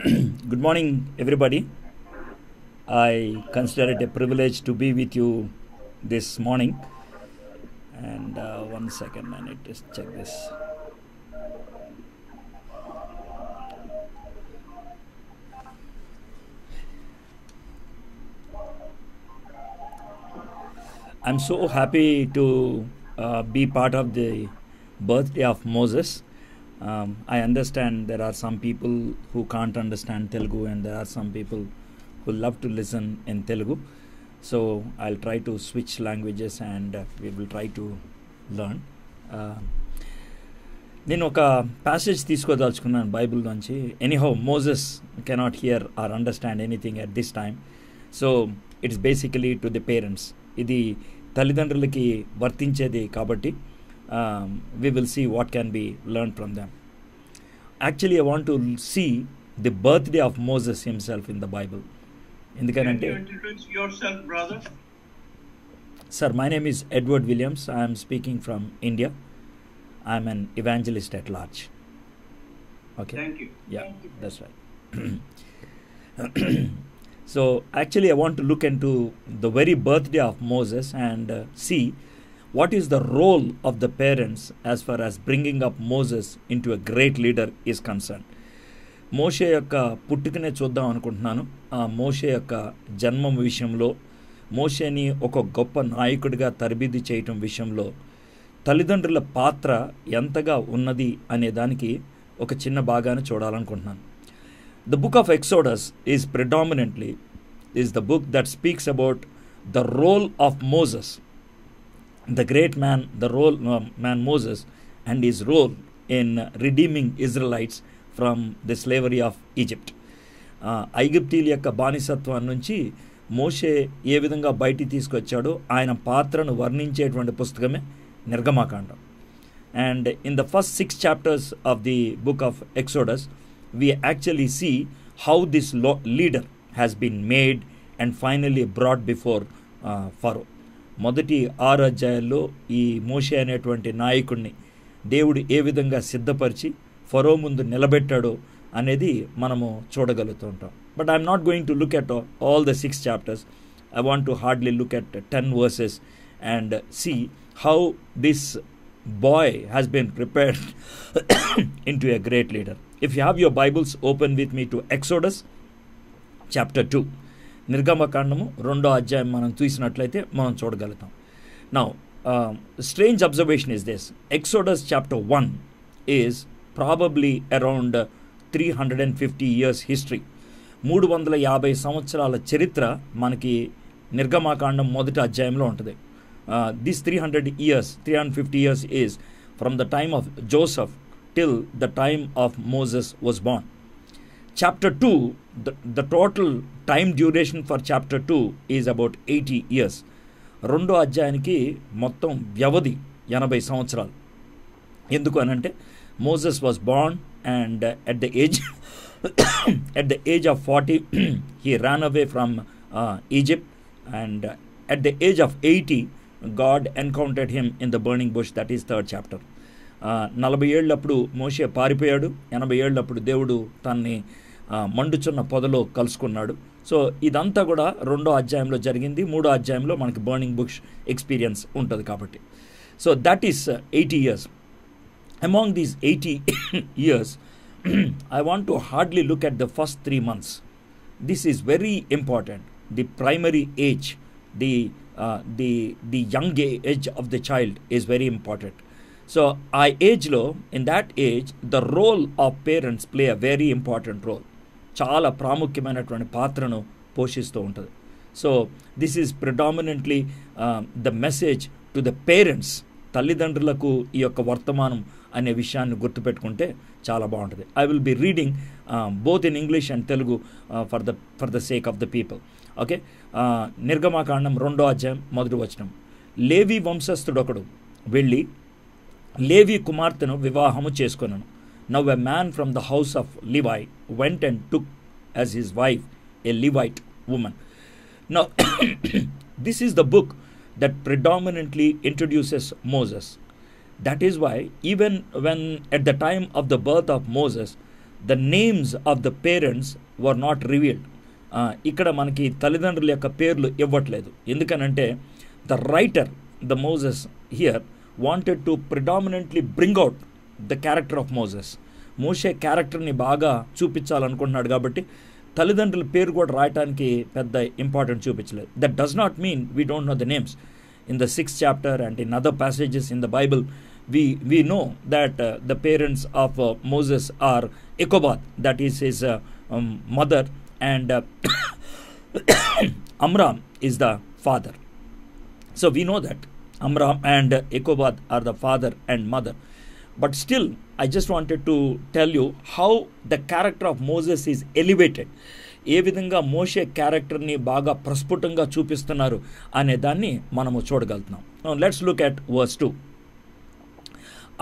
Good morning, everybody. I consider it a privilege to be with you this morning. And uh, one second, I need to check this. I'm so happy to uh, be part of the birthday of Moses. Um, I understand there are some people who can't understand Telugu, and there are some people who love to listen in Telugu. So I'll try to switch languages and uh, we will try to learn. Uh, నేను ఒక passage తీసుకోదలుచుకున్నాను Bible నుంచి anyhow Moses cannot hear or understand anything at this time so it's basically to the parents ఇది తల్లిదండ్రులకి వర్తించేది కాబట్టి um, we will see what can be learned from them. Actually, I want to see the birthday of Moses himself in the Bible. In the current day. introduce yourself, brother? Sir, my name is Edward Williams. I am speaking from India. I am an evangelist at large. Okay. Thank you. Yeah, Thank you. that's right. so, actually, I want to look into the very birthday of Moses and uh, see what is the role of the parents as far as bringing up Moses into a great leader is concern మోషే యొక్క పుట్టుకనే చూద్దాం అనుకుంటున్నాను ఆ మోషే యొక్క జన్మం విషయంలో మోషేని ఒక గొప్ప నాయకుడిగా తరబిది చేయటం విషయంలో తల్లిదండ్రుల పాత్ర ఎంతగా ఉన్నది అనే దానికి ఒక చిన్న భాగాన్ని చూడాలనుకుంటున్నాను the book of Exodus is predominantly is the book that speaks about the role of Moses the great man the role man Moses and is role in redeeming Israelites from the slavery of Egypt Egypt. యొక్క బానిసత్వం నుంచి మోషే ఏ విధంగా బయటికి తీసుకొచ్చాడో ఆయన పాత్రను వర్ణించేటువంటి పుస్తకమే నిర్గమాకాండం and in the first six chapters of the book of Exodus we actually see how this low leader has been made and finally brought before Pharaoh మొదటి ఆరు అధ్యాయాల్లో ఈ మోషే అనేటువంటి నాయకుడిని దేవుడు ఏ విధంగా సిద్ధపరిచి ఫరో ముందు నిలబెట్టాడో అనేది మనము చూడగలుగుతుంటాం but I'm not going to look at all the six chapters I want to hardly look at ten verses and see how this boy has been prepared into a great leader if you have your Bibles open with me to Exodus chapter two నిర్గమకాండము రెండో అధ్యాయం మనం చూసినట్లయితే మనం చూడగలుగుతాం నా strange observation is this Exodus chapter one is probably around three hundred and fifty years history మూడు వందల యాభై సంవత్సరాల చరిత్ర మనకి నిర్గమాకాండం మొదటి అధ్యాయంలో ఉంటుంది this three hundred years three hundred fifty years is from the time of Joseph till the time of Moses was born chapter 2 the, the total time duration for chapter two is about eighty years రెండో అధ్యాయానికి మొత్తం వ్యవధి ఎనభై సంవత్సరాలు ఎందుకు అనంటే Moses was born and at the age at the age of forty he ran away from Egypt and at the age of eighty God encountered him in the burning bush that is third chapter నలభై ఏళ్ళప్పుడు మోషే పారిపోయాడు ఎనభై ఏళ్ళప్పుడు దేవుడు తన్ని మండుచున్న పొదలో కలుసుకున్నాడు so ఇదంతా కూడా రెండో అధ్యాయంలో జరిగింది మూడో అధ్యాయంలో మనకి బర్నింగ్ బుక్స్ ఎక్స్పీరియన్స్ ఉంటుంది కాబట్టి so that is eighty years among these eighty years I want to hardly look at the first three months this is very important the primary age the the the young age of the child is very important so ఆ ఏజ్లో in that age the role of parents play a very important role చాలా ప్రాముఖ్యమైనటువంటి పాత్రను పోషిస్తూ ఉంటుంది so this is predominantly the message to the parents తల్లిదండ్రులకు ఈ యొక్క వర్తమానం అనే విషయాన్ని గుర్తుపెట్టుకుంటే చాలా బాగుంటుంది I will be reading both in English and Telugu for the for the sake of the people okay నిర్గమాకాండం రెండో అధ్యాయం మొదటి వచనం లేవి వంశస్థుడొకడు వెళ్ళి లేవి కుమార్తెను వివాహము చేసుకున్నాను now a man from the house of Levi went and took as his wife a Levite woman now this is the book that predominantly introduces Moses that is why even when at the time of the birth of Moses the names of the parents were not revealed ఇక్కడ మనకి తల్లిదండ్రుల యొక్క పేర్లు ఇవ్వట్లేదు ఎందుకనంటే the writer the Moses here wanted to predominantly bring out the character of Moses మోసే క్యారెక్టర్ని బాగా చూపించాలనుకుంటున్నాడు కాబట్టి తల్లిదండ్రుల పేరు కూడా రాయటానికి పెద్ద ఇంపార్టెంట్ చూపించలేదు that does not mean we don't know the names in the six chapter and in other passages in the Bible we we know that the parents of Moses are Jochebed that is his mother and Amram is the father so we know that Amram and Ekobad are the father and mother. But still, I just wanted to tell you how the character of Moses is elevated. ఏ విధంగా మోషే క్యారెక్టర్ని బాగా ప్రస్ఫుటంగా చూపిస్తున్నారు అనే దాన్ని మనము చూడగలుగుతున్నాం let's look at verse two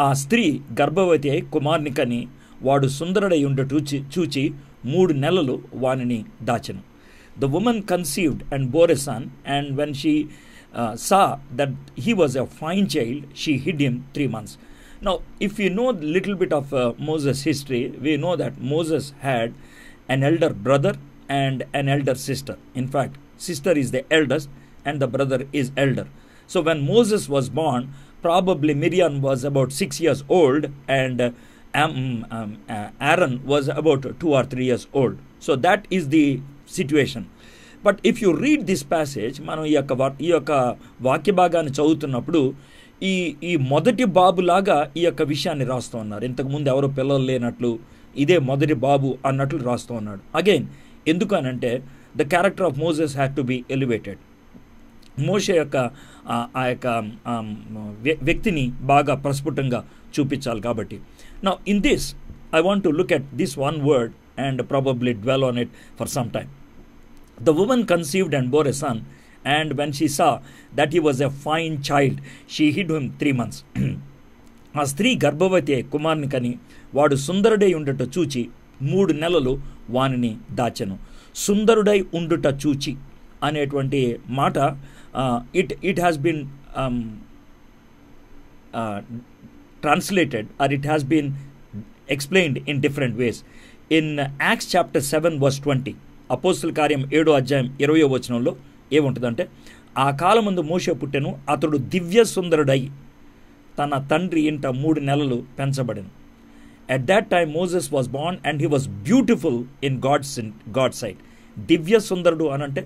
ఆ స్త్రీ గర్భవతి అయి కుమార్ని కని వాడు సుందరుడై ఉండ చూచి చూచి మూడు నెలలు వానిని దాచను the women conceived and bore a son and when she uh, saw that he was a fine child, she hid him three months. Now, if you know a little bit of uh, Moses' history, we know that Moses had an elder brother and an elder sister. In fact, sister is the eldest and the brother is elder. So when Moses was born, probably Miriam was about six years old and uh, um, um, uh, Aaron was about two or three years old. So that is the situation. But if you read this passage మనం ఈ యొక్క ఈ యొక్క వాక్య భాగాన్ని చదువుతున్నప్పుడు ఈ ఈ మొదటి బాబులాగా ఈ యొక్క విషయాన్ని రాస్తూ ఉన్నారు ఇంతకుముందు ఎవరో పిల్లలు లేనట్లు ఇదే మొదటి బాబు అన్నట్లు రాస్తూ ఉన్నాడు అగైన్ ఎందుకనంటే the character of Moses had to be elevated మోషే యొక్క ఆ యొక్క వ్యక్తిని బాగా ప్రస్ఫుటంగా చూపించాలి కాబట్టి నా in this I want to look at this one word and probably dwell on it for some time The woman conceived and bore a son, and when she saw that he was a fine child, she hid him three months. ఆ స్త్రీ గర్భవతి కుమార్ని కని వాడు సుందరుడై ఉండుట చూచి మూడు నెలలు వానిని దాచెను సుందరుడై ఉండుట చూచి అనేటువంటి మాట it it has been translated or it has been explained in different ways in Acts chapter seven verse twenty అపోస్తుల కార్యం ఏడో అధ్యాయం ఇరవయో వచనంలో ఏముంటుందంటే ఆ కాలం ముందు మోషే పుట్టెను అతడు దివ్య సుందరుడై తన తండ్రి ఇంట మూడు నెలలు పెంచబడిను at that time Moses was born and he was beautiful in God's in God sight దివ్య సుందరుడు అనంటే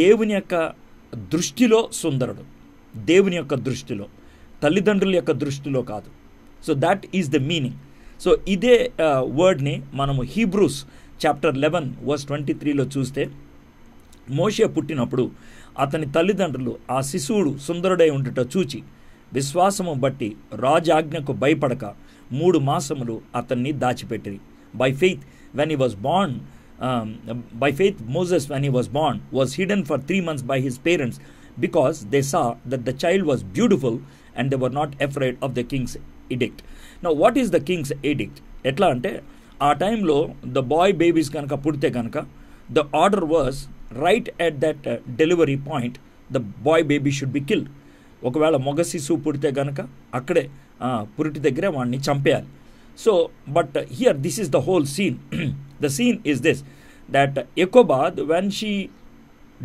దేవుని యొక్క దృష్టిలో సుందరుడు దేవుని యొక్క దృష్టిలో తల్లిదండ్రుల యొక్క దృష్టిలో కాదు so that is the meaning so ఇదే వర్డ్ని uh, మనము Hebrews chapter eleven verse twenty త్రీలో చూస్తే మోషే పుట్టినప్పుడు అతని తల్లిదండ్రులు ఆ శిశువుడు సుందరుడై ఉండుట చూచి విశ్వాసము బట్టి రాజాజ్ఞకు భయపడక మూడు మాసములు అతన్ని దాచిపెట్టిరి బై ఫెయిత్ వెన్ ఈ was bond by faith Moses when ఈ was bond was hidden for three months by his parents because they saw that the child was beautiful and they were not afraid of the Kings addict నా what is the Kings addict ఎట్లా అంటే ఆ టైంలో the boy babies కనుక పుడితే కనుక the order was right at that uh, delivery point the boy baby should be killed ఒకవేళ మొగ శిశువు పుడితే కనుక అక్కడే పురిటి దగ్గరే వాడిని చంపేయాలి so but here this is the whole scene the scene is this that Jochebed when she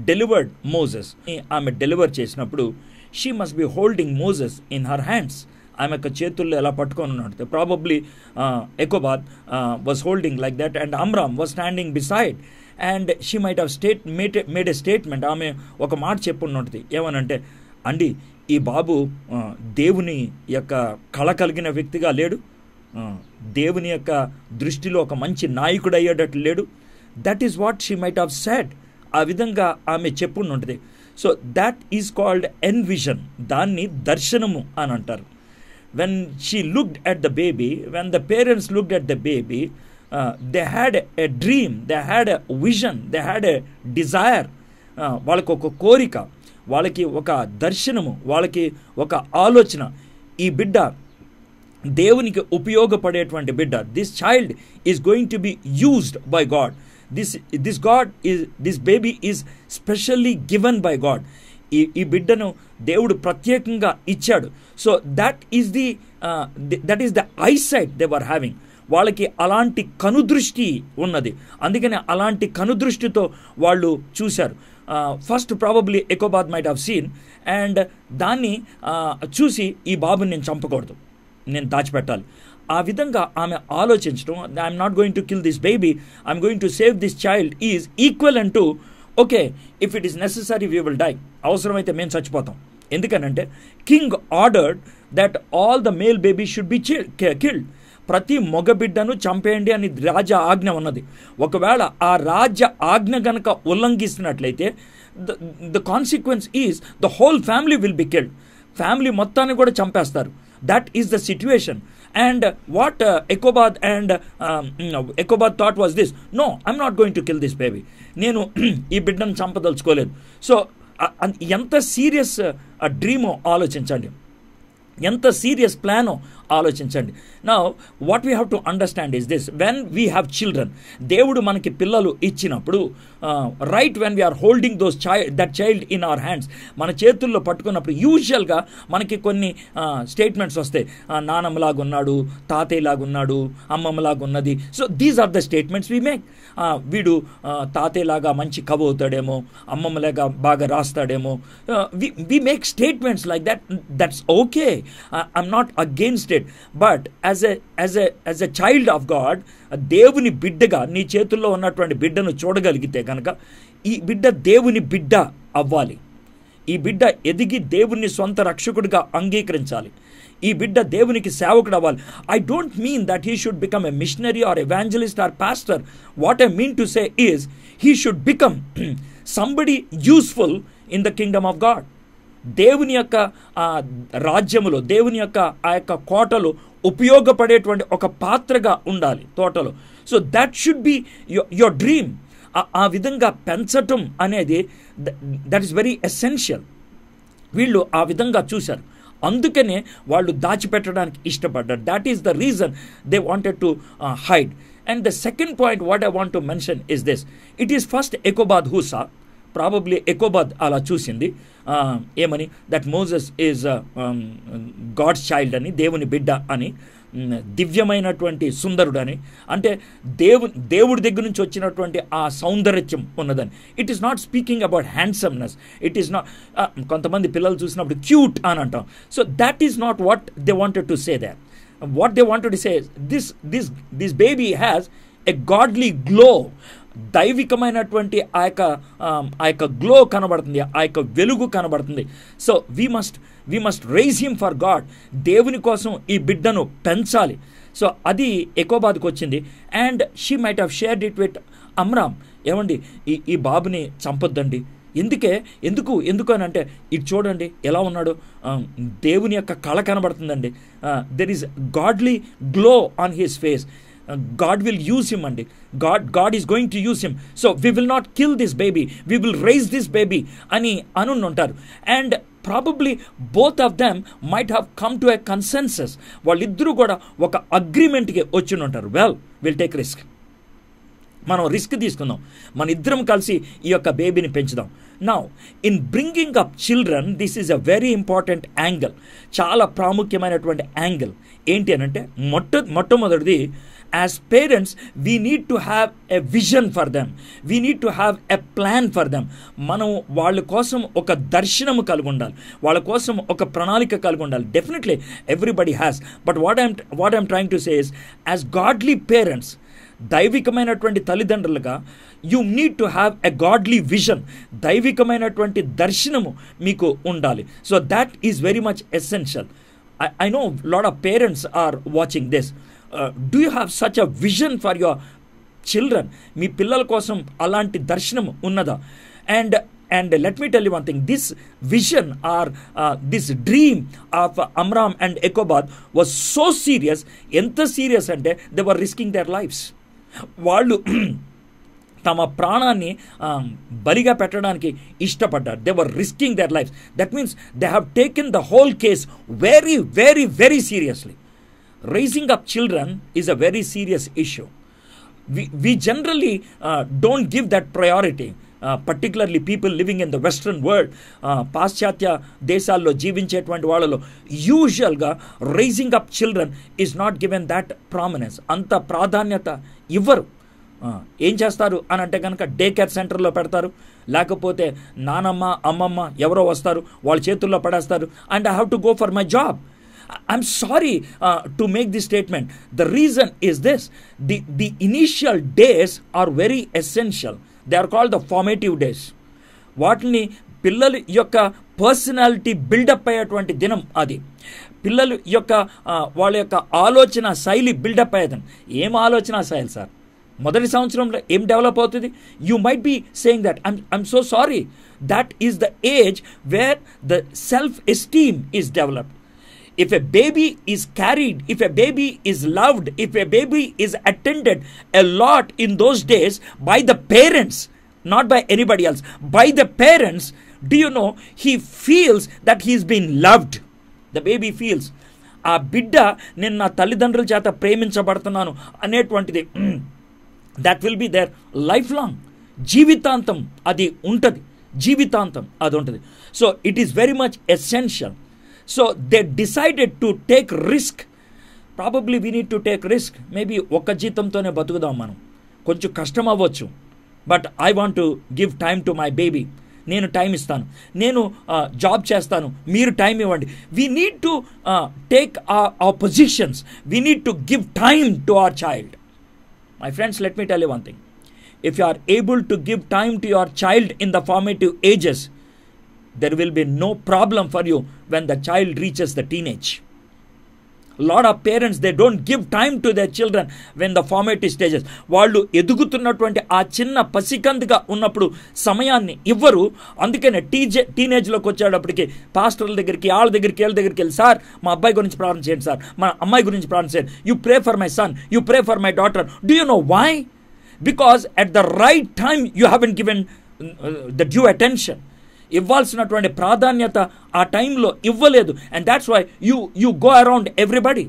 delivered Moses ఆమె డెలివర్ చేసినప్పుడు she must be holding Moses in her hands ఆమె యొక్క చేతుల్లో ఎలా పట్టుకొని ఉన్నాడు probably Jochebed was holding like that and Amram was standing beside and she might have state made made a statement ఆమె ఒక మాట చెప్పున్నట్టు ఏమనంటే అండి ఈ బాబు uh, దేవుని యొక్క కళ కలిగిన వ్యక్తిగా లేడు uh, దేవుని యొక్క దృష్టిలో ఒక మంచి నాయకుడు అయ్యేటట్లు లేడు that is what she might have said ఆ విధంగా ఆమె చెప్పుండి ఉంటుంది so that is called envision దాన్ని దర్శనము అని అంటారు when she looked at the baby, when the parents looked at the baby, uh, they had a dream, they had a vision, they had a desire. వాళ్ళకి ఒక కోరిక వాళ్ళకి ఒక దర్శనము వాళ్ళకి ఒక ఆలోచన ఈ బిడ్డ దేవునికి ఉపయోగపడేటువంటి బిడ్డ this child is going to be used by God this this God is this baby is specially given by God ఈ ఈ బిడ్డను దేవుడు ప్రత్యేకంగా ఇచ్చాడు so that is the that is the eyesight they were having వాళ్ళకి అలాంటి కనుదృష్టి ఉన్నది అందుకని అలాంటి కనుదృష్టితో వాళ్ళు చూశారు first probably Jochebed might have seen and దాన్ని uh, చూసి ఈ బాబుని నేను చంపకూడదు నేను దాచిపెట్టాలి ఆ విధంగా ఆమె ఆలోచించడం I'm not going to kill this baby I'm going to save this child is equal and to okay if it is necessary we will die అవసరమైతే మేము చచ్చిపోతాం ఎందుకనంటే king ordered that all the male baby should be killed ప్రతి బిడ్డను చంపేయండి అని రాజ ఆజ్ఞ ఉన్నది ఒకవేళ ఆ రాజ్య ఆజ్ఞ గనక ఉల్లంఘిస్తున్నట్లయితే the the consequence is the whole family will be killed family మొత్తాన్ని కూడా చంపేస్తారు that is the situation and what Jochebed and Jochebed thought was this no I'm not going to kill this baby నేను ఈ బిడ్డను చంపదలుచుకోలేదు so ఎంత serious డ్రీమో ఆలోచించండి ఎంత serious ప్లానో ఆలోచించండి నా what we have to understand is this when we have children దేవుడు మనకి పిల్లలు ఇచ్చినప్పుడు right when we're holding those child that child in our hands మన చేతుల్లో పట్టుకున్నప్పుడు యూజువల్గా మనకి కొన్ని స్టేట్మెంట్స్ వస్తాయి నానమ్మలాగున్నాడు తాతయ్యలాగున్నాడు అమ్మమ్మలాగున్నది so these are the statements we make వీడు తాతయ్యలాగా మంచి కవ్ అవుతాడేమో అమ్మమ్మలాగా బాగా రాస్తాడేమో we make statements like that that's okay I'm not against right but as a as a as a child of God దేవుని బిడ్డగా నీ చేతుల్లో ఉన్నటువంటి బిడ్డను చూడగలిగితే కనుక ఈ బిడ్డ దేవుని బిడ్డ అవ్వాలి ఈ బిడ్డ ఎదిగి దేవుని సొంత రక్షకుడిగా అంగీకరించాలి ఈ బిడ్డ దేవునికి సేవకుడు అవ్వాలి I don't mean that he should become a missionary or evangelist or pastor what I mean to say is he should become somebody useful in the kingdom of God దేవుని యొక్క ఆ రాజ్యములో దేవుని యొక్క ఆ యొక్క కోటలు ఉపయోగపడేటువంటి ఒక పాత్రగా ఉండాలి తోటలో so that should be your dream ఆ విధంగా పెంచటం అనేది దట్ ఈస్ వెరీ ఎసెన్షియల్ వీళ్ళు ఆ విధంగా చూశారు అందుకనే వాళ్ళు దాచిపెట్టడానికి ఇష్టపడ్డారు that is the reason they wanted to hide and the second point what I want to mention is this it is first Jochebed who saw probably Jochebed అలా చూసింది ఏమని that Moses is God's child అని దేవుని బిడ్డ అని దివ్యమైనటువంటి సుందరుడని అంటే దేవు దేవుడి దగ్గర నుంచి వచ్చినటువంటి ఆ సౌందర్యం ఉన్నదని it is not speaking about handsomeness it is not కొంతమంది పిల్లలు చూసినప్పుడు క్యూట్ అని అంటాం so that is not what they wanted to say that what they wanted to say this this this baby has a godly glow దైవికమైనటువంటి ఆ యొక్క ఆ యొక్క గ్లో కనబడుతుంది ఆ యొక్క వెలుగు కనబడుతుంది so we must we must raise him for God దేవుని కోసం ఈ బిడ్డను పెంచాలి సో అది ఎకోబాద్కి వచ్చింది and she might have shared it with Amram ఏమండి ఈ ఈ బాబుని చంపొద్దండి ఎందుకే ఎందుకు ఎందుకు అని అంటే ఇది చూడండి ఎలా ఉన్నాడు దేవుని యొక్క కళ కనబడుతుందండి there is godly glow on his face God will use him అండి God God is going to use him so we will not kill this baby we will raise this baby అని అనున్ ఉంటారు and probably both of them might have come to a consensus వాళ్ళిద్దరూ కూడా ఒక అగ్రిమెంట్కి వచ్చి ఉంటారు వెల్ విల్ టేక్ రిస్క్ మనం రిస్క్ తీసుకుందాం మన ఇద్దరం కలిసి ఈ యొక్క బేబీని పెంచుదాం నా in bringing up children this is a very important angle చాలా ప్రాముఖ్యమైనటువంటి యాంగిల్ ఏంటి అని అంటే మొట్ట మొట్టమొదటిది as parents we need to have a vision for them we need to have a plan for them మనం వాళ్ళ కోసం ఒక దర్శనము కలిగి ఉండాలి వాళ్ళ కోసం ఒక ప్రణాళిక కలిగి ఉండాలి definitely everybody has but what I'm what I'm trying to says as godly parents దైవికమైనటువంటి తల్లిదండ్రులుగా you need to have a godly vision దైవికమైనటువంటి దర్శనము మీకు ఉండాలి so that is very much essential I I know lot of parents are watching this do you have such a vision for your children మీ పిల్లల కోసం అలాంటి దర్శనం ఉన్నదా and and let me tell you one thing this vision or this dream of Amram and Jochebed was so serious ఎంత serious అంటే they were risking their lives వాళ్ళు తమ ప్రాణాన్ని um, బలిగా పెట్టడానికి ఇష్టపడ్డారు they were risking their life that means they have taken the whole case very very very seriously raising up children is a very serious issue we we generally don't uh, don't give priority particularly people living in the western world పాశ్చాత్య దేశాల్లో జీవించేటువంటి వాళ్ళలో యూజువల్గా raising up children is not given that prominence అంత ప్రాధాన్యత ఇవ్వరు ఏం చేస్తారు అని అంటే కనుక డే కేర్ సెంటర్లో పెడతారు లేకపోతే నానమ్మ అమ్మమ్మ ఎవరో వస్తారు వాళ్ళ చేతుల్లో పడేస్తారు and I have to go for my job I'm sorry uh, to make this statement. The reason is this the, the initial days are very essential. They are called the formative days. వాటిని పిల్లలు యొక్క personality buildup అయ్యేటువంటి దినం అది పిల్లలు యొక్క వాళ్ళ యొక్క ఆలోచన శైలి బిల్డప్ అయ్యేదని ఏం ఆలోచన శైలి సార్ మొదటి సంవత్సరంలో ఏం డెవలప్ అవుతుంది you might be saying that I'm I'm so sorry that is the age where the self esteem is developed if a baby is carried, if a baby is loved, if a baby is attended a lot in those days by the parents, not by anybody else, by the parents, do you know he feels that he's been loved? The baby feels. ఆ బిడ్డ నేను నా తల్లిదండ్రుల చేత ప్రేమించబడుతున్నాను అనేటువంటిది that will be there life long జీవితాంతం అది ఉంటుంది జీవితాంతం అది ఉంటుంది so it is very much essential so they decided to take risk probably we need to take risk maybe ఒక్క జీతంతోనే బతుకుదాం మనం కొంచెం కష్టం అవ్వచ్చు but I want to give time to my baby నేను టైం ఇస్తాను నేను జాబ్ చేస్తాను మీరు టైం ఇవ్వండి వీ నీడ్ టు టేక్ ఆ positions we need to give time to our child my friends let me tell you one thing if you are able to give time to your child in the formative ages there will be no problem for you when the child reaches the teenage lot of parents they don't give time to they children when the formative stages వాళ్ళు ఎదుగుతున్నటువంటి ఆ చిన్న పసికందుగా ఉన్నప్పుడు సమయాన్ని ఇవ్వరు అందుకనే TJ టీనేజ్లోకి వచ్చేటప్పటికి పాస్టర్ల దగ్గరికి వాళ్ళ దగ్గరికి వీళ్ళ దగ్గరికి వెళ్ళి సార్ మా అబ్బాయి గురించి ప్రారంభం చేయండి సార్ మా అమ్మాయి గురించి ప్రారంభం చేయండి you pray for my son you pray for my daughter do you know why because at the right time you in given the due attention ఇవ్వాల్సినటువంటి ప్రాధాన్యత ఆ టైంలో ఇవ్వలేదు and that's why you you go around everybody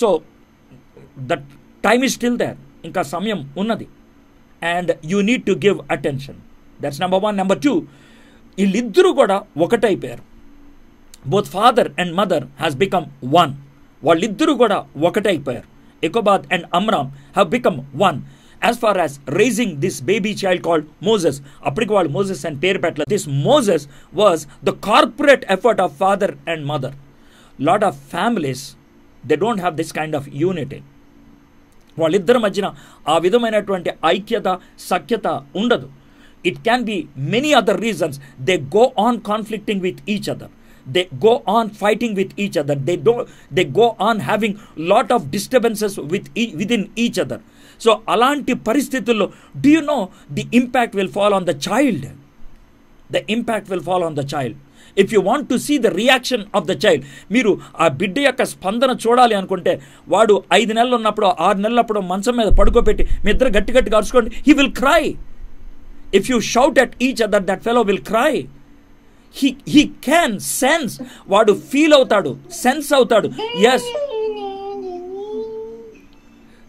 so that time is still there ఇంకా సమయం ఉన్నది and you need to give attention that's number one number two వీళ్ళిద్దరూ కూడా ఒకటైపోయారు both father and mother has become one వాళ్ళిద్దరూ కూడా ఒకటైపోయారు Jochebed and Amram have become one as far as raising this baby child called Moses అప్పటికి వాళ్ళు Moses అండ్ పేరు పెట్టలే this Moses was the corporate effort of father and mother lot of families they don't have this kind of unity వాళ్ళిద్దరి మధ్యన ఆ విధమైనటువంటి ఐక్యత సఖ్యత ఉండదు it can be many other reasons they go on conflicting with each other they go on fighting with each other they don't they go on having lot of disturbances with e- within each other so అలాంటి పరిస్థితుల్లో do you know the impact will fall on the child the impact will fall on the child if you want to see the reaction of the child మీరు ఆ బిడ్డ యొక్క స్పందన చూడాలి అనుకుంటే వాడు ఐదు నెలలు ఉన్నప్పుడు ఆరు నెలలప్పుడు మంచం మీద పడుకోబెట్టి మీ ఇద్దరు గట్టి గట్టి అరుచుకోండి he will cry if you shout at each other that fellow will cry he he can sense వాడు ఫీల్ అవుతాడు సెన్స్ అవుతాడు yes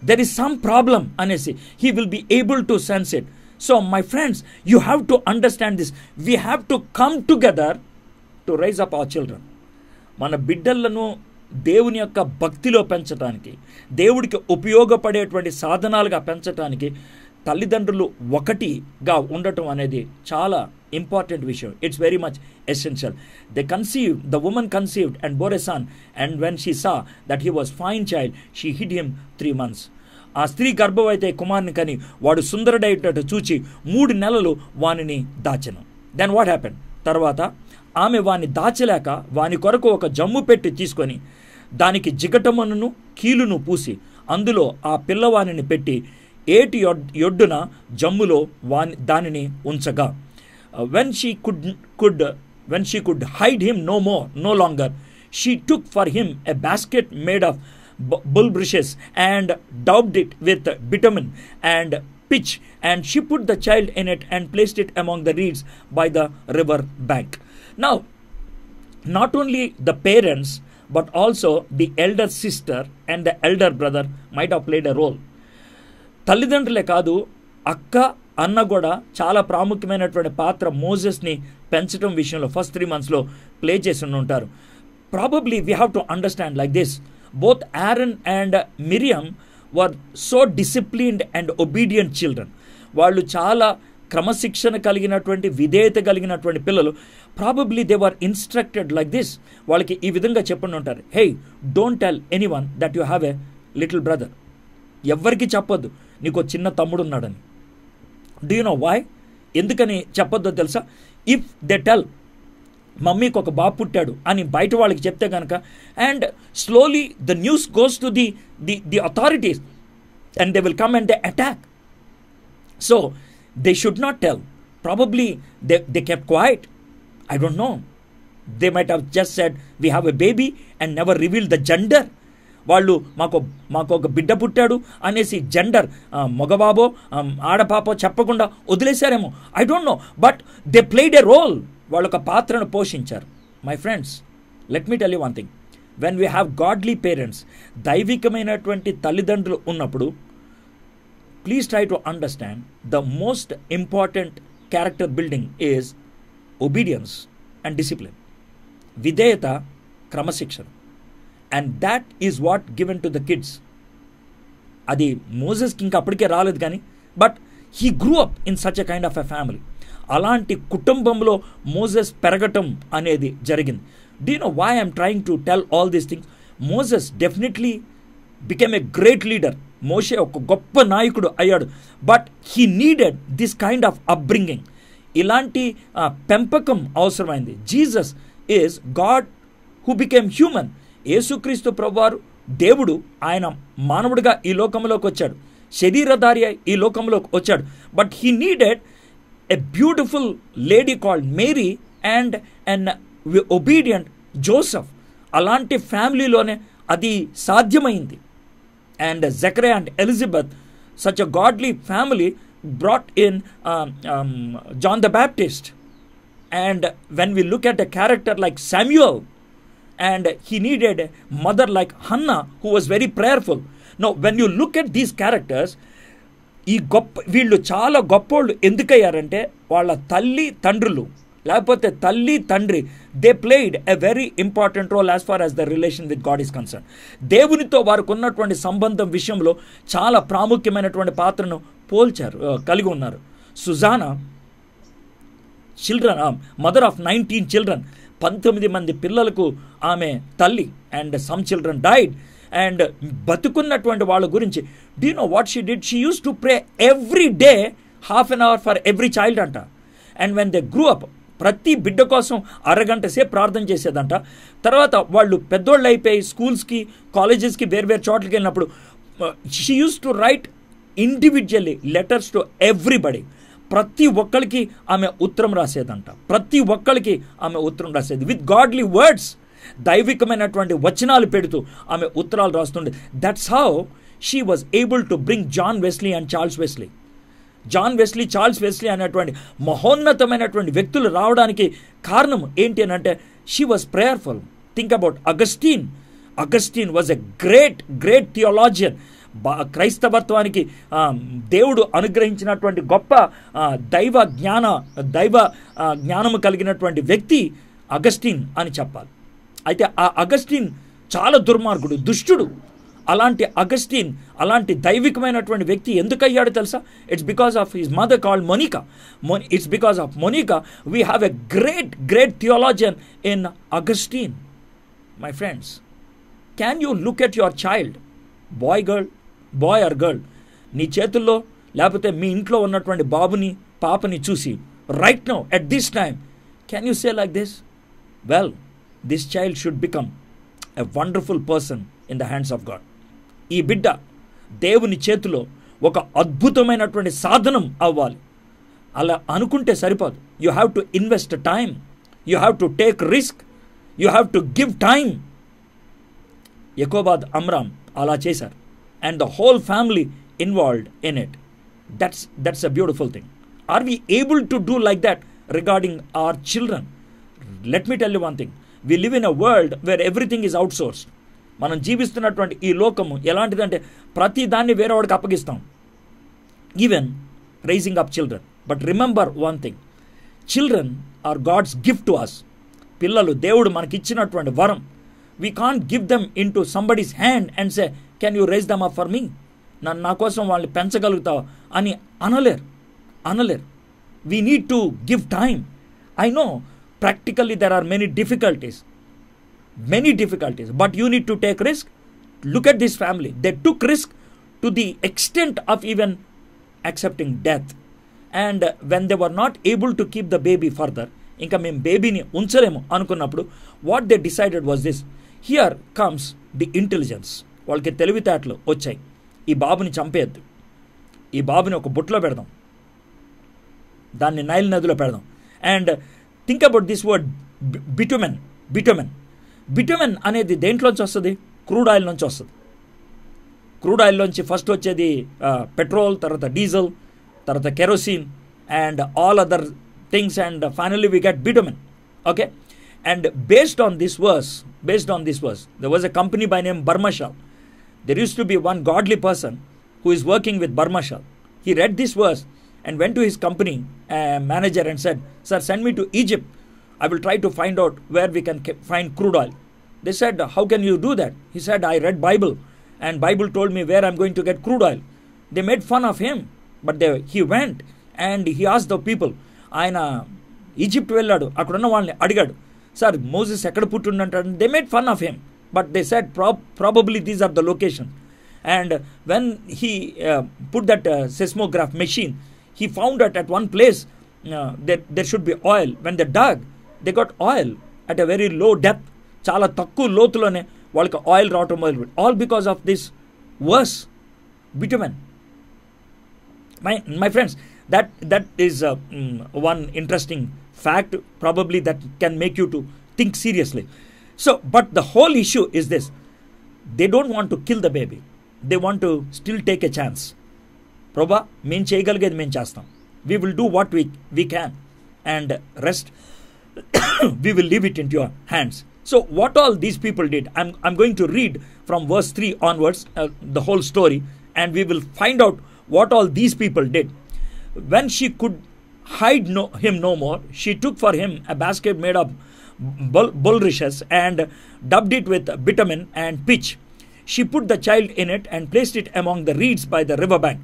there is some problem అనేసి he will be able to sense it so my friends you have to understand this we have to come together to raise up our children మన బిడ్డలను దేవుని యొక్క భక్తిలో పెంచడానికి దేవుడికి ఉపయోగపడేటువంటి సాధనాలుగా పెంచడానికి తల్లిదండ్రులు ఒకటిగా ఉండటం అనేది చాలా ఇంపార్టెంట్ విషయం it's very much essential they conceive the women conceived and bore a son and when she saw that he was fine child she hid him three months ఆ స్త్రీ గర్భవైతే కుమార్ని కని వాడు సుందరుడయ్యేటట్టు చూచి మూడు నెలలు వానిని దాచను దెన్ వాట్ హ్యాపెన్ తర్వాత ఆమె వాని దాచలేక వాని కొరకు ఒక జమ్ము పెట్టి తీసుకొని దానికి జిగటమనును కీలును పూసి అందులో ఆ పిల్లవాణిని పెట్టి ఏటి యొడ్డున జమ్ములో వాని దానిని ఉంచగా uh, when she could, could, uh, when she could hide him no more, no longer, she took for him a basket made of bulrushes and daubed it with bitumen and pitch, and she put the child in it and placed it among the reeds by the river bank. Now, not only the parents, but also the elder sister and the elder brother might have played a role తల్లిదండ్రులే కాదు అక్క అన్న కూడా చాలా ప్రాముఖ్యమైనటువంటి పాత్ర మోజెస్ని పెంచడం విషయంలో ఫస్ట్ త్రీ మంత్స్లో ప్లే చేసి ఉంటారు probably we have to understand like this both Aaron and Miriam were so disciplined and obedient children వాళ్ళు చాలా క్రమశిక్షణ కలిగినటువంటి విధేయత కలిగినటువంటి పిల్లలు probably they were instructed like this వాళ్ళకి ఈ విధంగా చెప్పండి ఉంటారు hey don't tell anyone that you have a little brother ఎవ్వరికి చెప్పొద్దు నీకు చిన్న తమ్ముడు ఉన్నాడని డూ యూ నో వాయ్ ఎందుకని చెప్పొద్దో తెలుసా ఇఫ్ దే టెల్ మమ్మీకి ఒక బాబు పుట్టాడు అని బయట వాళ్ళకి చెప్తే కనుక and slowly the news goes to the the the authorities and they will come and they attack so they should not tell probably they they kept quiet I don't know they might have just said we have a baby and never reveal the gender వాళ్ళు మాకు మాకు ఒక బిడ్డ పుట్టాడు అనేసి gender మగబాబో ఆడపాపో చెప్పకుండా వదిలేశారేమో I don't know but they played a role వాళ్ళొక పాత్రను పోషించారు my friends let me tell you one thing when we have godly parents దైవికమైనటువంటి తల్లిదండ్రులు ఉన్నప్పుడు please try to understand the most important character building is obedience and discipline విధేయత క్రమశిక్షణ and that is what given to the kids అది మోజెస్కి ఇంకా అప్పటికే రాలేదు కానీ but he grew up in such a kind of a family అలాంటి కుటుంబంలో మోజెస్ పెరగటం అనేది జరిగింది do know why I'm trying to tell all these things Moses definitely became a great leader మోషే ఒక గొప్ప నాయకుడు అయ్యాడు but he needed this kind of upbringing ఇలాంటి పెంపకం అవసరమైంది Jesus is God who became human యేసుక్రీస్తు ప్రభువారు దేవుడు ఆయన మానవుడిగా ఈ లోకంలోకి వచ్చాడు శరీరధారి ఈ లోకంలోకి వచ్చాడు but he needed a beautiful lady called Mary and and obedient Joseph అలాంటి ఫ్యామిలీలోనే అది సాధ్యమైంది and Zachary and Elizabeth such a godly family brought in John the Baptist and when we look at a character like Samuel and he needed mother like Hannah who was very prayerful. Now, when you look at these characters, ఈ గొప్ప వీళ్ళు చాలా గొప్పోళ్ళు ఎందుకయ్యారంటే వాళ్ళ తల్లి తండ్రులు లేకపోతే తల్లి తండ్రి they played a very important role as far as the relation with God is concern దేవునితో వారికి ఉన్నటువంటి సంబంధం విషయంలో చాలా ప్రాముఖ్యమైనటువంటి పాత్రను పోల్చారు కలిగి ఉన్నారు Susanna children mother of nineteen children పంతొమ్మిది మంది పిల్లలకు ఆమె తల్లి and some children died and బతుకున్నటువంటి వాళ్ళ గురించి do know what she did she used to pray every day half an hour for every child అంట and when they grew up ప్రతి బిడ్డ కోసం అరగంట సేపు ప్రార్థన చేసేదంట తర్వాత వాళ్ళు పెద్దోళ్ళు అయిపోయి స్కూల్స్కి కాలేజెస్కి వేరు వేరు చోట్లకి వెళ్ళినప్పుడు she used to write individually letters to everybody ప్రతి ఒక్కరికి ఆమె ఉత్తరం రాసేదంట ప్రతి ఒక్కరికి ఆమె ఉత్తరం రాసేది విత్ గాడ్లీ వర్డ్స్ దైవికమైనటువంటి వచనాలు పెడుతూ ఆమె ఉత్తరాలు రాస్తుండే that's how she was able to bring John Wesley and Charles Wesley John Wesley Charles Wesley అనేటువంటి మహోన్నతమైనటువంటి వ్యక్తులు రావడానికి కారణం ఏంటి అని అంటే she was prayerful think about Augustine Augustine was a great great theologian క్రైస్తవత్వానికి దేవుడు అనుగ్రహించినటువంటి గొప్ప దైవ జ్ఞాన దైవ జ్ఞానము కలిగినటువంటి వ్యక్తి అగస్టిన్ అని చెప్పాలి అయితే ఆ అగస్టిన్ చాలా దుర్మార్గుడు దుష్టుడు అలాంటి అగస్టిన్ అలాంటి దైవికమైనటువంటి వ్యక్తి ఎందుకు అయ్యాడు తెలుసా it's because of his mother called Monica it's because of Monica we have a great great theologian in Augustine my friends can you look at your child boy girl boy or girl నీ చేతుల్లో లేకపోతే మీ ఇంట్లో ఉన్నటువంటి బాబుని పాపని చూసి right no at this time can you say like this well this child should become a wonderful person in the hands of God ఈ బిడ్డ దేవుని చేతిలో ఒక అద్భుతమైనటువంటి సాధనం అవ్వాలి అలా అనుకుంటే సరిపోదు you have to invest time you have to take risk you have to give time Jochebed Amram అలా చేశారు and the whole family involved in it that's that's a beautiful thing are we able to do like that regarding our children let me tell you one thing we live in a world where everything is outsource మనం జీవిస్తున్నటువంటి ఈ లోకము ఎలాంటిదంటే ప్రతి దాన్ని వేరేవాడికి అప్పగిస్తాం even raising up children but remember one thing children are God's gift to us పిల్లలు దేవుడు మనకి ఇచ్చినటువంటి వరం we can give them into somebody's hand and say can you raise them up for me నన్ను నా కోసం వాళ్ళని పెంచగలుగుతావు అని అనలేరు అనలేరు we need to give time I know practically there are many difficulties many difficulties but you need to take risk look at this family they took risk to the extent of even accepting death and when they were not able to keep the baby further ఇంకా మేము బేబీని ఉంచలేము అనుకున్నప్పుడు what they decided was this here comes the intelligence వాళ్ళకి తెలివితేటలు వచ్చాయి ఈ బాబుని చంపేయద్దు ఈ బాబుని ఒక బుట్లో పెడదాం దాన్ని నైల్ నదిలో పెడదాం and think about this word bitumen bitumen bitumen అనేది దేంట్లోంచి వస్తుంది క్రూడ్ ఆయిల్ నుంచి వస్తుంది క్రూడ్ ఆయిల్లోంచి ఫస్ట్ వచ్చేది పెట్రోల్ తర్వాత డీజిల్ తర్వాత kerosene and all other things and finally we get bitumen okay and based on this verse based on this verse the was a company by name Burmah Shell There used to be one godly person who is working with Burma Shah. He read this verse and went to his company uh, manager and said, Sir, send me to Egypt. I will try to find out where we can find crude oil. They said, How can you do that? He said, I read Bible and Bible told me where I'm going to get crude oil. They made fun of him, but they, he went and he asked the people, ఆయన Egypt వెళ్ళాడు అక్కడున్న వాళ్ళని అడిగాడు sir Moses ఎక్కడ పుట్టిండంటాడు they made fun of him but they said prob- probably these are the location. And when he uh, put that uh, seismograph machine, he found that at one place uh, that there should be oil. When they dug, they got oil at a very low depth. Chala తక్కువ లోతులోనే వాళ్ళకి oil రావటం All because of this, worse, worse My my friends, that that is uh, um, one interesting fact probably that can make you to think seriously so, but the whole issue is this they don't want to kill the baby, they want to still take a chance. Prabha, mean cheyagalagedi mean chastam. We will do what we, we can and rest, we will leave it into your hands. So, what all these people did, I'm, I'm going to read from verse 3 onwards uh, the whole story and we will find out what all these people did. When she could hide him no more, she took for him a basket made of bulrushes and dubbed it with bitumen and pitch. She put the child in it and placed it among the reeds by the river bank.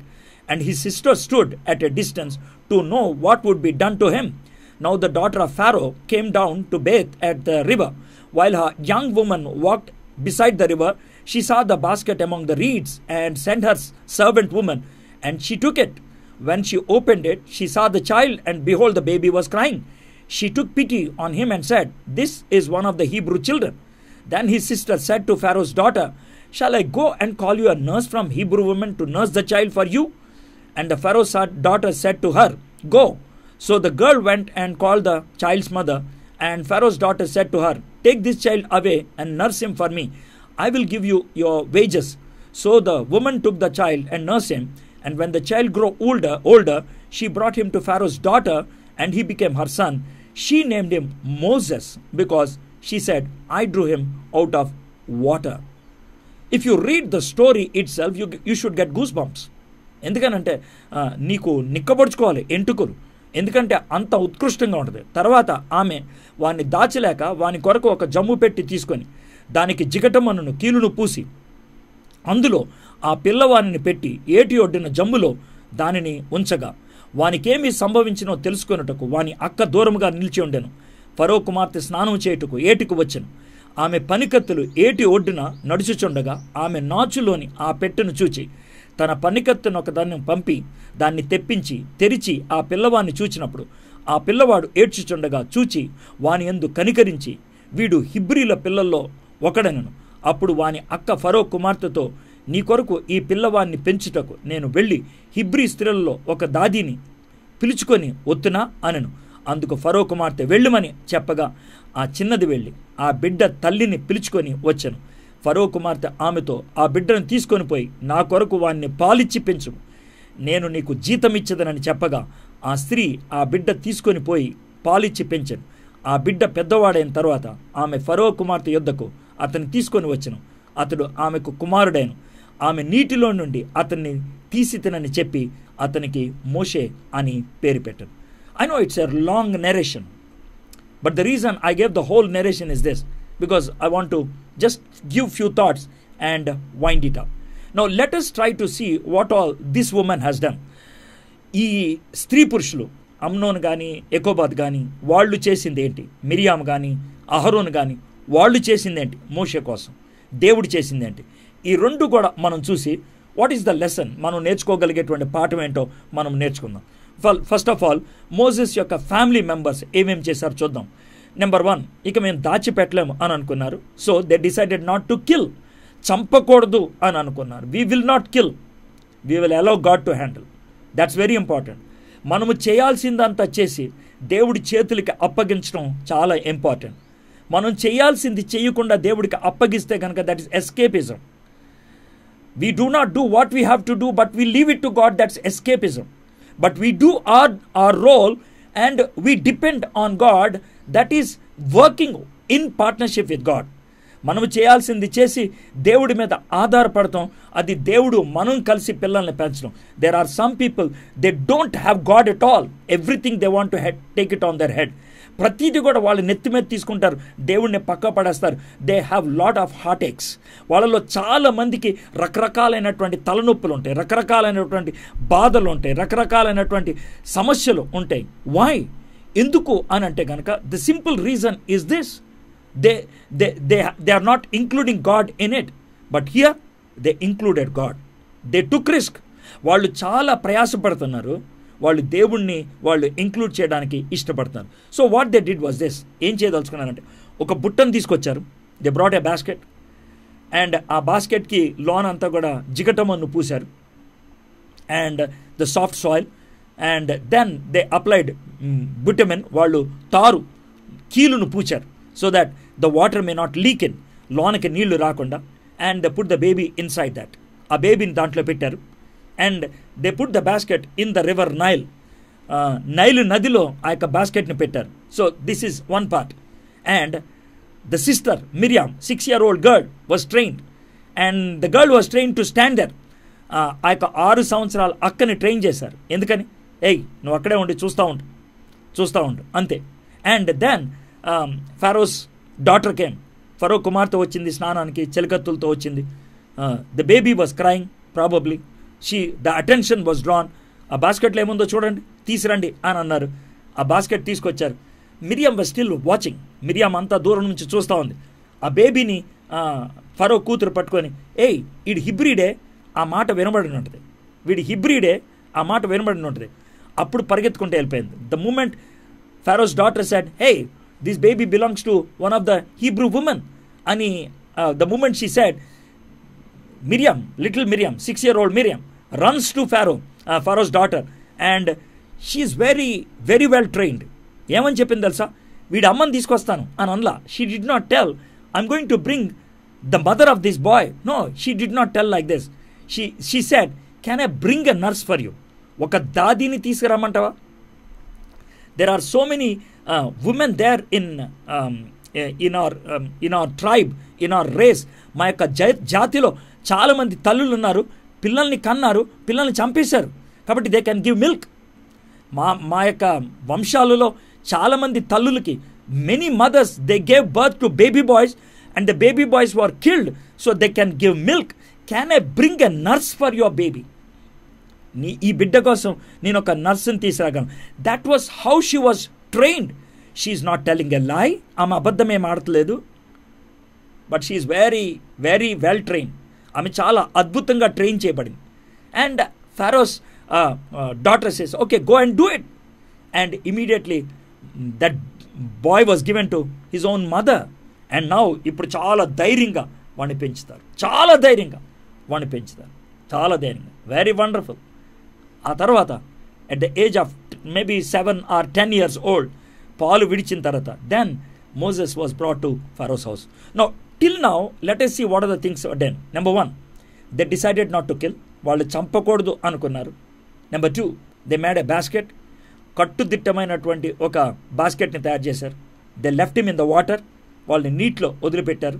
And his sister stood at a distance to know what would be done to him. Now the daughter of Pharaoh came down to bathe at the river. While her young woman walked beside the river, she saw the basket among the reeds and sent her servant woman, and she took it. When she opened it, she saw the child, and behold, the baby was crying. She took pity on him and said, This is one of the Hebrew children. Then his sister said to Pharaoh's daughter, Shall I go and call you a nurse from Hebrew women to nurse the child for you? And the Pharaoh's daughter said to her, Go. So the girl went and called the child's mother. And Pharaoh's daughter said to her, Take this child away and nurse him for me. I will give you your wages. So the woman took the child and nursed him. And when the child grew older, older, she brought him to Pharaoh's daughter, and he became her son. She named him Moses because she said I drew him out of water if you read the story itself you you should get goosebumps ఎందుకనంటే నీకు నిక్కబడుచుకోవాలి ఎంటుకలు ఎందుకంటే అంత ఉత్కృష్టంగా ఉంటుంది తర్వాత ఆమె వాణ్ణి దాచలేక వాని కొరకు ఒక జమ్ము పెట్టి తీసుకొని దానికి జిగటమ్మను కీలును పూసి అందులో ఆ పిల్లవాణిని పెట్టి ఏటి ఒడ్డిన జమ్ములో దానిని ఉంచగా వానికేమి సంభవించినో తెలుసుకొనుటకు వాని అక్క దూరముగా నిలిచి ఉండెను ఫరో కుమార్తె స్నానం చేయుటకు ఏటికి వచ్చెను ఆమె పనికత్తులు ఏటి ఒడ్డున నడుచుచుండగా ఆమె నాచులోని ఆ పెట్టెను చూచి తన పనికత్తును ఒకదాన్ని పంపి దాన్ని తెప్పించి తెరిచి ఆ పిల్లవాడిని చూచినప్పుడు ఆ పిల్లవాడు ఏడ్చుచుండగా చూచి వాని ఎందు కనికరించి వీడు హిబ్రీల పిల్లల్లో ఒకడనను అప్పుడు వాని అక్క ఫరో కుమార్తెతో నీ కొరకు ఈ పిల్లవాన్ని పెంచుటకు నేను వెళ్ళి హిబ్రీ స్త్రీలలో ఒక దాదిని పిలుచుకొని ఒత్తునా అనను అందుకు ఫరో కుమార్తె వెళ్ళుమని చెప్పగా ఆ చిన్నది వెళ్ళి ఆ బిడ్డ తల్లిని పిలుచుకొని వచ్చను ఫరో కుమార్తె ఆమెతో ఆ బిడ్డను తీసుకొని పోయి నా కొరకు వాణ్ణి పాలిచ్చి పెంచు నేను నీకు జీతం ఇచ్చదనని చెప్పగా ఆ స్త్రీ ఆ బిడ్డ తీసుకొని పోయి పాలిచ్చి పెంచను ఆ బిడ్డ పెద్దవాడైన తర్వాత ఆమె ఫరో కుమార్తె యుద్ధకు అతన్ని తీసుకొని వచ్చను అతడు ఆమెకు కుమారుడైను ఆమె నీటిలో నుండి అతన్ని తీసి తినని చెప్పి అతనికి మోషే అని పేరు పెట్టారు I know it's er long narration but the reason I gave the whole narration is this because I want to just give few thoughts and wind it up no let us try to see what all this women has done ఈ స్త్రీ పురుషులు Amnon కానీ ఎకోబాద్ కానీ వాళ్ళు చేసింది ఏంటి Miriam కానీ అహరోన్ కానీ వాళ్ళు చేసింది ఏంటి మోషే కోసం దేవుడు చేసింది ఏంటి ఈ రెండు కూడా మనం చూసి వాట్ ఈస్ ద లెసన్ మనం నేర్చుకోగలిగేటువంటి పాఠం ఏంటో మనం నేర్చుకుందాం ఫస్ట్ ఆఫ్ ఆల్ మోజెస్ యొక్క ఫ్యామిలీ మెంబర్స్ ఏమేమి చేశారు చూద్దాం నెంబర్ వన్ ఇక మేము దాచిపెట్టలేము అని అనుకున్నారు so they decided not to kill చంపకూడదు అని అనుకున్నారు we will not kill we will allow God to handle that's very important మనము చేయాల్సిందంతా చేసి దేవుడి చేతులకి అప్పగించడం చాలా ఇంపార్టెంట్ మనం చేయాల్సింది చేయకుండా దేవుడికి అప్పగిస్తే కనుక that is escapism We do not do what we have to do, but we leave it to God. That's escapism. But we do our, our role and we depend on God. That is working in partnership with God మనం చేయాల్సింది చేసి దేవుడి మీద ఆధారపడతాం అది దేవుడు మనం కలిసి పిల్లల్ని పెంచడం there are some people they don't have God at all everything they want to head take it on their head ప్రతిదీ కూడా వాళ్ళు నెత్తి మీద తీసుకుంటారు దేవుడిని పక్క పడేస్తారు they have lot of heartaches వాళ్ళలో చాలా మందికి రకరకాలైనటువంటి తలనొప్పులు ఉంటాయి రకరకాలైనటువంటి బాధలు ఉంటాయి రకరకాలైనటువంటి సమస్యలు ఉంటాయి వాయ్ ఎందుకు అని అంటే కనుక the simple reason is this they they they they are not including God in it but here they included God they took risk వాళ్ళు చాలా ప్రయాసపడుతున్నారు వాళ్ళు దేవుణ్ణి వాళ్ళు ఇంక్లూడ్ చేయడానికి ఇష్టపడతారు so what they did was this ఏం చేయదలుచుకున్నారంటే ఒక బుట్టను తీసుకొచ్చారు they brought a basket and ఆ బాస్కెట్కి లోన్ అంతా కూడా జిగటమన్ను పూశారు and the soft soil and then they applied bitumen వాళ్ళు తారు కీలును పూచారు so that the water may not leak in లోనకి నీళ్లు రాకుండా and put the baby inside that ఆ బేబీని దాంట్లో పెట్టారు and they put the basket in the river Nile Nile నదిలో ఆ యొక్క బాస్కెట్ని పెట్టారు so this is one part and the sister Miriam six year old girl was trained and the girl was trained to stand there ఆ యొక్క ఆరు సంవత్సరాల అక్కని ట్రైన్ చేశారు ఎందుకని ఏయ్ నువ్వు అక్కడే ఉండి చూస్తూ ఉండు చూస్తూ ఉండు అంతే and then Pharaoh's daughter came Pharaoh కుమార్తో వచ్చింది స్నానానికి చెలికత్తులతో వచ్చింది the baby was crying probably she the attention was drawn ఆ బాస్కెట్లో ఏముందో చూడండి తీసిరండి అని అన్నారు ఆ బాస్కెట్ తీసుకొచ్చారు మిరియం వ స్టిల్ వాచింగ్ మిరియం అంతా దూరం నుంచి చూస్తూ ఉంది ఆ బేబీని ఫరో కూతురు పట్టుకొని ఏయ్ ఈడు హిబ్రిడే ఆ మాట ఉంటుంది వీడి హిబ్రిడే ఆ మాట ఉంటుంది అప్పుడు పరిగెత్తుకుంటే వెళ్ళిపోయింది the moment Pharaoh's daughter said hey this baby belongs to one of the Hebrew women అని the moment she said Miriam, little Miriam, six year old Miriam, runs to Pharaoh, uh, Pharaoh's daughter, and she is very very well trained ఏమని చెప్పింది తెలుసా వీడి అమ్మని తీసుకొస్తాను అని అనలా she did not tell I'm going to bring the mother of this boy no she did not tell like this she she said can I bring a nurse for you ఒక దాదీని తీసుకురమ్మంటావా there are so many women there in in our in our tribe in our race మా యొక్క జ జాతిలో చాలామంది తల్లులు ఉన్నారు పిల్లల్ని కన్నారు పిల్లల్ని చంపేశారు కాబట్టి దే కెన్ గివ్ మిల్క్ మా మా యొక్క వంశాలలో చాలామంది తల్లులకి many mothers they gave birth to baby boys and the baby boys were killed so they can give milk can I bring a nurse for your baby నీ ఈ బిడ్డ కోసం నేను ఒక నర్సుని తీసుకురాగలను that was how she was trained she's not telling a lie ఆమె అబద్ధం మాడతలేదు but she's very very well train ఆమె చాలా అద్భుతంగా ట్రైన్ చేయబడింది and Pharaoh's daughter says okay go and do it and immediately that boy was given to his own mother and now ఇప్పుడు చాలా ధైర్యంగా వాడిని పెంచుతారు చాలా ధైర్యంగా వాడిని పెంచుతారు చాలా ధైర్యంగా వెరీ వండర్ఫుల్ ఆ తర్వాత at the age of maybe seven or ten years old పాలు విడిచిన తర్వాత then Moses was brought to Pharaoh's house no till now let's see what are the things then number one they decided not to kill వాళ్ళు చంపకూడదు అనుకున్నారు number two they made a basket కట్టుదిట్టమైనటువంటి ఒక బాస్కెట్ని తయారు చేశారు they left him in the water వాళ్ళని నీటిలో వదిలిపెట్టారు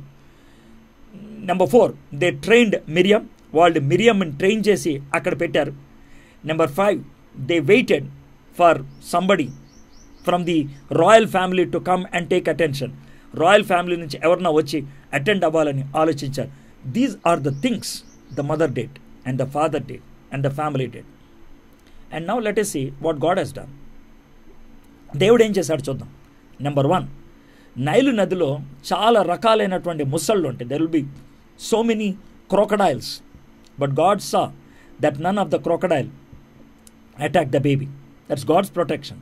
నెంబర్ ఫోర్ దే ట్రైన్డ్ మిరియం వాళ్ళు మిరియంని ట్రైన్ చేసి అక్కడ పెట్టారు number five they waited for somebody from the royal family to come and take attention royal family నుంచి ఎవరన్నా వచ్చి అటెండ్ అవ్వాలని ఆలోచించారు these are the things the mother did and the father did and the family did and now let's see what God has done దేవుడు ఏం చేశాడు చూద్దాం number one Nile నదిలో చాలా రకాలైనటువంటి ముసళ్ళు ఉంటాయి there will be so many crocodiles but God saw that none of the crocodile attack the baby that's God's protection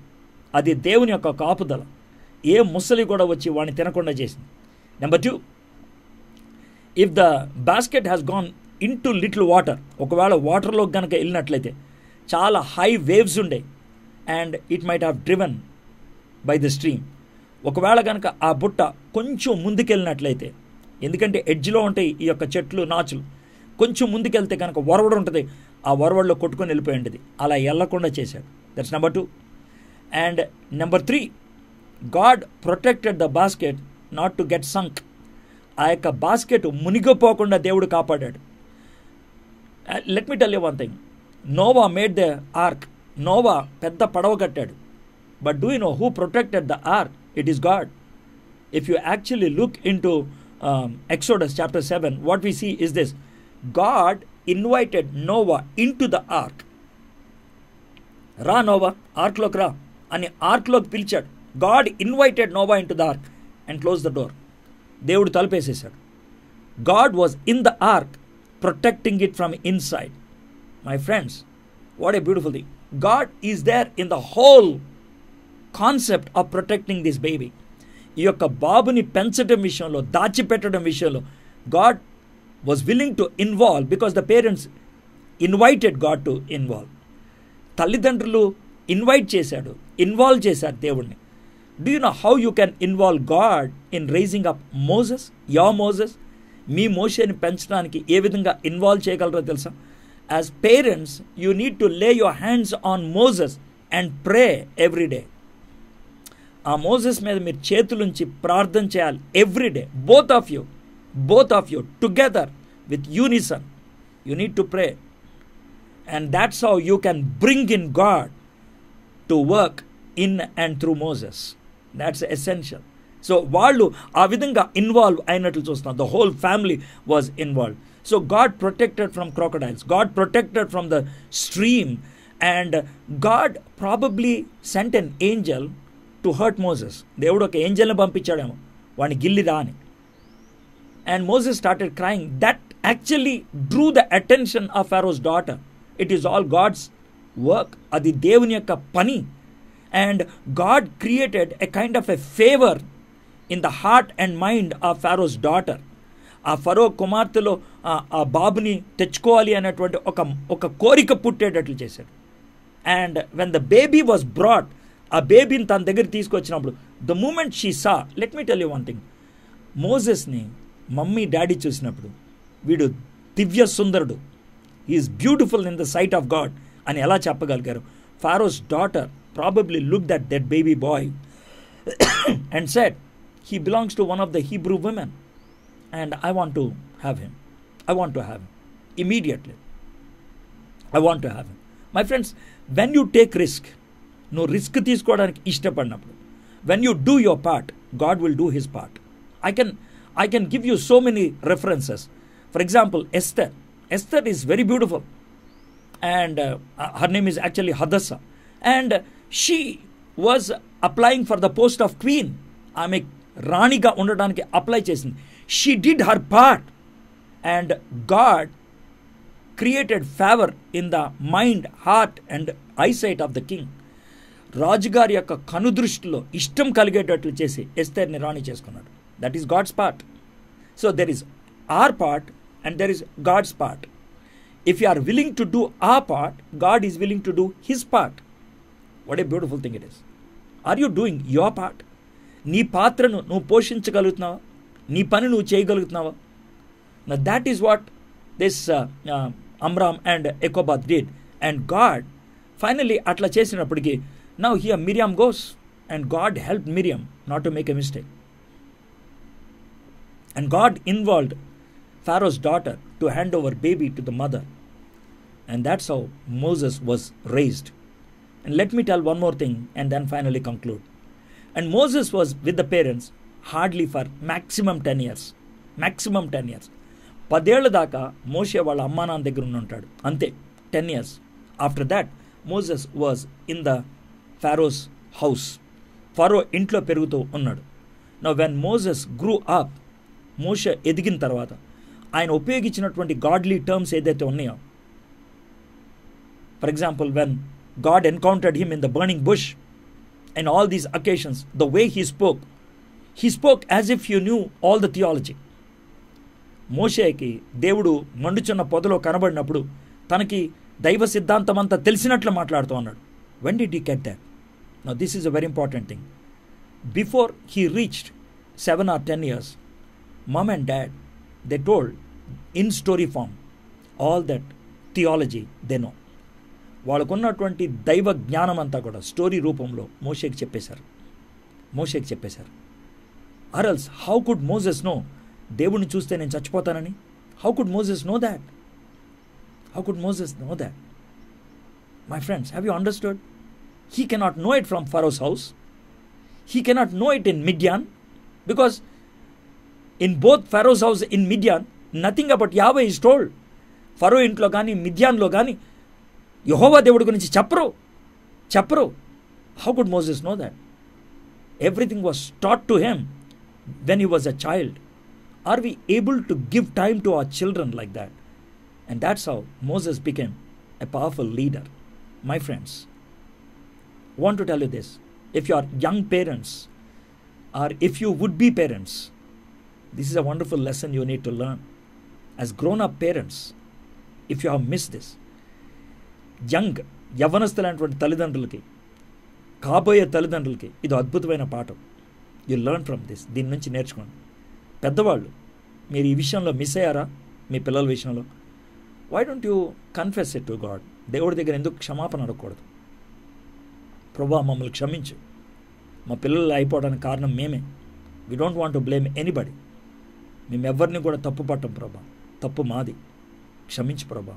అది దేవుని యొక్క కాపుదల ఏ ముసలి కూడా వచ్చి వాడిని తినకుండా చేసింది number two if the basket has gone into little water ఒకవేళ వాటర్లోకి కనుక వెళ్ళినట్లయితే చాలా హై వేవ్స్ ఉండే and it might have driven by the stream ఒకవేళ కనుక ఆ బుట్ట కొంచెం ముందుకెళ్ళినట్లయితే ఎందుకంటే ఎడ్జ్లో ఉంటాయి ఈ యొక్క చెట్లు నాచులు కొంచెం ముందుకెళ్తే కనుక వరవడ ఉంటుంది ఆ వరవడలో కొట్టుకొని వెళ్ళిపోయి ఉంటుంది అలా వెళ్ళకుండా చేశాడు that's number two and number three God protected the basket not to get sunk ఆ యొక్క బాస్కెట్ మునిగిపోకుండా దేవుడు కాపాడాడు let me tell you one thing Noah made the ark Noah పెద్ద పడవ కట్టాడు but do you know who protected the ark it is God if you actually look into Exodus chapter seven what we see is this God invited Noah into the arc రా Noah ఆర్క్లోకి రా అని ఆర్క్లోకి పిలిచాడు God invited Noah into the ark and close the door దేవుడు తలపేసేశాడు God was in the ark protecting it from inside my friends what a beautiful thing God is there in the whole concept of protecting this baby ఈ యొక్క బాబుని పెంచడం విషయంలో దాచిపెట్టడం విషయంలో God was willing to involve because the parents invited God to involve తల్లిదండ్రులు invite చేశాడు involve చేశారు దేవుణ్ణి Do you know how you can involve God in raising up Moses యా మోసెస్ మీ మోషేని పెంచడానికి ఏ విధంగా ఇన్వాల్వ్ చేయగలరో తెలుసా as parents you need to lay your hands on Moses and pray everyday ఆ మోజెస్ మీద మీరు చేతులుంచి ప్రార్థన చేయాలి everyday both of you both of you together with unison you need to pray and that's how you can bring in God to work in and through Moses that's essential so వాళ్ళు ఆ విధంగా involve అయినట్లు చూస్తున్నారు the whole family was involve so God protected from crocodiles God protected from the stream and God probably sent an angel to hurt Moses దేవుడు ఒక ఏంజల్ని పంపించాడేమో వాడిని గిల్లిదా అని and Moses started crying that actually drew the attention of Pharaoh's daughter it is all God's work అది దేవుని యొక్క పని and God created a kind of a favour in the heart and mind of Pharaoh's daughter ఆ Pharaoh కుమార్తెలో ఆ బాబుని తెచ్చుకోవాలి అనేటువంటి ఒక ఒక కోరిక పుట్టేటట్లు చేశాడు and when the baby was brought ఆ బేబీని తన దగ్గర తీసుకొచ్చినప్పుడు the moment she saw let me tell you one thing మోజెస్ని మమ్మీ డాడీ చూసినప్పుడు వీడు దివ్య సుందరుడు is beautiful in the sight of God అని ఎలా చెప్పగలిగారు Pharaoh's daughter probably looked at that baby boy and said, He belongs to one of the Hebrew women, and I want to have him. I want to have him immediately. I want to have him. My friends, when you take risk, no risk is when you do your part, God will do his part. I can I can give you so many references. For example, Esther. Esther is very beautiful. And uh, her name is actually Hadassah. And she was applying for the post of queen ఆమె రాణిగా ఉండడానికి apply చేసింది she did her part and God created favour in the mind heart and eyesight of the king రాజుగారి యొక్క కనుదృష్టిలో ఇష్టం కలిగేటట్లు చేసి ఎస్తేర్ని రాణి చేసుకున్నాడు that is God's part so there is our part and there is God's part if you are willing to do ఆ part God is willing to do his part what a beautiful thing it is are you doing your part నీ పాత్రను నువ్వు పోషించగలుగుతున్నావా నీ పని నువ్వు చేయగలుగుతున్నావా నా that is what this Amram and ఎకోబాద్ డిడ్ అండ్ గాడ్ ఫైనలీ అట్లా చేసినప్పటికీ now here Miriam goes and God help Miriam not to make a mistake and God involved Pharaoh's daughter to hand over baby to the mother and that's how Moses was raised And let me tell one more thing and then finally conclude. And Moses was with the parents hardly for maximum 10 years. Maximum 10 years. పదేళ్ల దాకా మోషే వాళ్ళ అమ్మానాన్న దగ్గర ఉండి ఉంటాడు అంతే ten years after that Moses was in the Pharaoh's house Pharaoh ఇంట్లో పెరుగుతూ ఉన్నాడు no when Moses grew up మోష ఎదిగిన తర్వాత ఆయన ఉపయోగించినటువంటి గాడ్లీ టర్మ్స్ ఏదైతే ఉన్నాయో for example when God encountered him in the burning bush. And all these occasions, the way he spoke, he spoke as if you knew all the theology. మోషేకి దేవుడు మండుచున్న పొదలో కనబడినప్పుడు తనకి దైవ సిద్ధాంతమంతా తెలిసినట్లు మాట్లాడుతూ ఉన్నాడు వెన్ డి డీ కెట్ that no this is a very important thing before he reached seven or ten years mum and dad they told in story form all that theology they know వాళ్ళకున్నటువంటి దైవ జ్ఞానం అంతా కూడా స్టోరీ రూపంలో మోషేకి చెప్పేశారు మోషేకి చెప్పేశారు అరల్స్ హౌ కుడ్ మోజెస్ నో దేవుణ్ణి చూస్తే నేను చచ్చిపోతానని how could Moses know that how could Moses know that my friends have you understood he cannot know it from Pharaoh's house he cannot know it in Midian because in both Pharaoh's house in Midian nothing about Yahweh is told Pharaoh ఇంట్లో కానీ మిద్యాన్లో కానీ Jehovah దేవుడి గురించి చెప్పరు చెప్పరు how could Moses know that everything was taught to him when he was a child are we able to give time to our children like that and that's how Moses became a powerful leader my friends want to tell you this if you are young parents or if you would be parents this is a wonderful lesson you need to learn as grown up parents if you have missed this young యవనస్తులైనటువంటి తల్లిదండ్రులకి కాబోయే తల్లిదండ్రులకి ఇది అద్భుతమైన పాఠం you learn from this దీని నుంచి నేర్చుకోండి పెద్దవాళ్ళు మీరు ఈ విషయంలో మిస్ అయ్యారా మీ పిల్లల విషయంలో why don't you confess it to God దేవుడి దగ్గర ఎందుకు క్షమాపణ అడగకూడదు ప్రభా మమ్మల్ని క్షమించు మా పిల్లలు అయిపోవడానికి కారణం మేమే we don't want to blame anybody మేము కూడా తప్పు పట్టం ప్రభా తప్పు మాది క్షమించు ప్రభా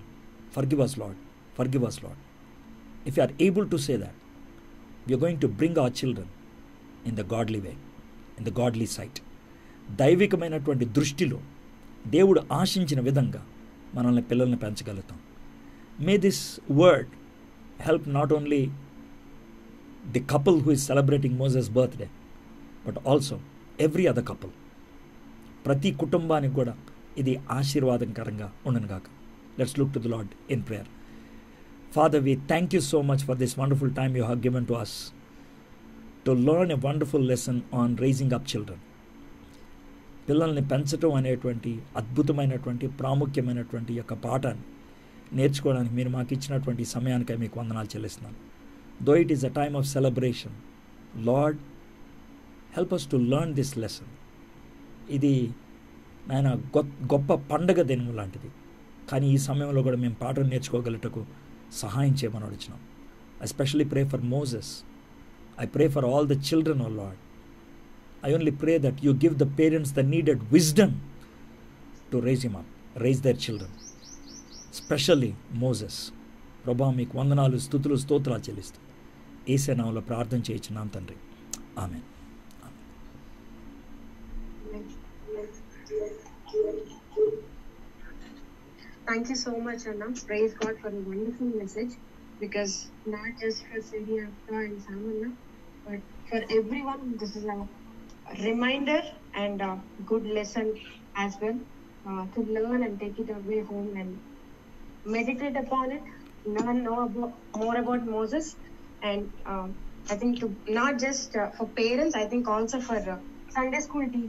forgive us Lord Forgive us, Lord. If you are able to say that, we are to bring bring children in the godly way in the godly sight దైవికమైనటువంటి దృష్టిలో దేవుడు ఆశించిన విధంగా మనల్ని పిల్లల్ని పెంచగలుగుతాం may this word help not only the couple who is celebrating Moses birthday but also every other couple ప్రతి కుటుంబానికి కూడా ఇది ఆశీర్వాదకరంగా ఉండనుగాక let's look to the Lord in prayer Father, we thank you so much for this wonderful time you have given to us to learn a wonderful lesson on raising up children. పిల్లల్ని పెంచడం అనేటువంటి అద్భుతమైనటువంటి ప్రాముఖ్యమైనటువంటి యొక్క పాఠాన్ని నేర్చుకోవడానికి మీరు మాకు ఇచ్చినటువంటి సమయానికై మీకు వందనాలు చెల్లిస్తున్నాను though it is a time of celebration Lord help us to learn this lesson ఇది నాయన గొప్ప పండగ దినం లాంటిది కానీ ఈ సమయంలో కూడా మేము పాఠం నేర్చుకోగలటకు సహాయం చేయమని I especially pray for Moses I pray for all the children O Lord I only pray that you give the parents the needed wisdom to raise him up raise their children specially Moses ప్రభా మీకు వందనాలు స్థుతులు స్తోత్రాలు చెల్లిస్తూ నామంలో ప్రార్థన చేయించున్నాం తండ్రి ఆమెను Thank you so much, Anna. Praise God for a wonderful message because not just for Sri Akta and Samana, but for everyone, this is a reminder and a good lesson as well uh, to learn and take it away home and meditate upon it, learn know about, more about Moses, and uh, I think to not just uh, for parents, I think also for uh, Sunday school teachers.